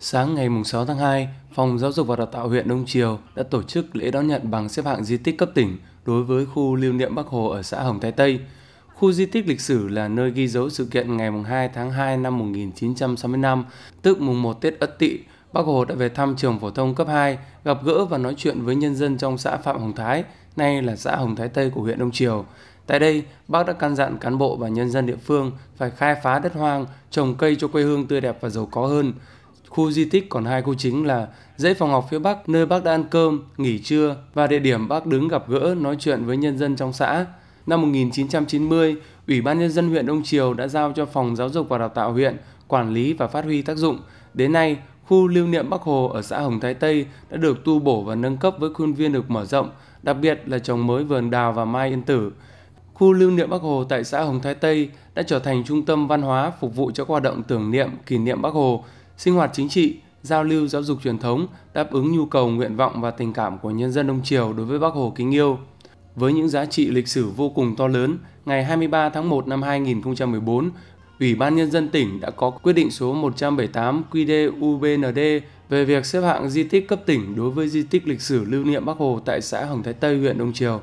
Sáng ngày 6 tháng 2, Phòng Giáo dục và Đào tạo huyện Đông Triều đã tổ chức lễ đón nhận bằng xếp hạng di tích cấp tỉnh đối với khu lưu niệm Bắc Hồ ở xã Hồng Thái Tây. Khu di tích lịch sử là nơi ghi dấu sự kiện ngày 2 tháng 2 năm 1965, tức mùng 1 Tết Ất Tỵ, Bác Hồ đã về thăm trường phổ thông cấp 2, gặp gỡ và nói chuyện với nhân dân trong xã Phạm Hồng Thái, nay là xã Hồng Thái Tây của huyện Đông Triều. Tại đây, bác đã căn dặn cán bộ và nhân dân địa phương phải khai phá đất hoang, trồng cây cho quê hương tươi đẹp và giàu có hơn. Khu di tích còn hai khu chính là dãy phòng học phía Bắc nơi bác đã ăn cơm, nghỉ trưa và địa điểm bác đứng gặp gỡ nói chuyện với nhân dân trong xã. Năm 1990, Ủy ban Nhân dân huyện Đông Triều đã giao cho Phòng Giáo dục và Đào tạo huyện quản lý và phát huy tác dụng. Đến nay, khu lưu niệm Bắc Hồ ở xã Hồng Thái Tây đã được tu bổ và nâng cấp với khuôn viên được mở rộng, đặc biệt là trồng mới vườn đào và mai yên tử. Khu lưu niệm Bắc Hồ tại xã Hồng Thái Tây đã trở thành trung tâm văn hóa phục vụ cho hoạt động tưởng niệm, kỷ niệm Bắc Hồ, sinh hoạt chính trị, giao lưu giáo dục truyền thống đáp ứng nhu cầu nguyện vọng và tình cảm của nhân dân Đông Triều đối với Bác Hồ kính yêu. Với những giá trị lịch sử vô cùng to lớn, ngày 23 tháng 1 năm 2014, Ủy ban Nhân dân tỉnh đã có quyết định số 178 QD về việc xếp hạng di tích cấp tỉnh đối với di tích lịch sử lưu niệm Bắc Hồ tại xã Hồng Thái Tây, huyện Đông Triều.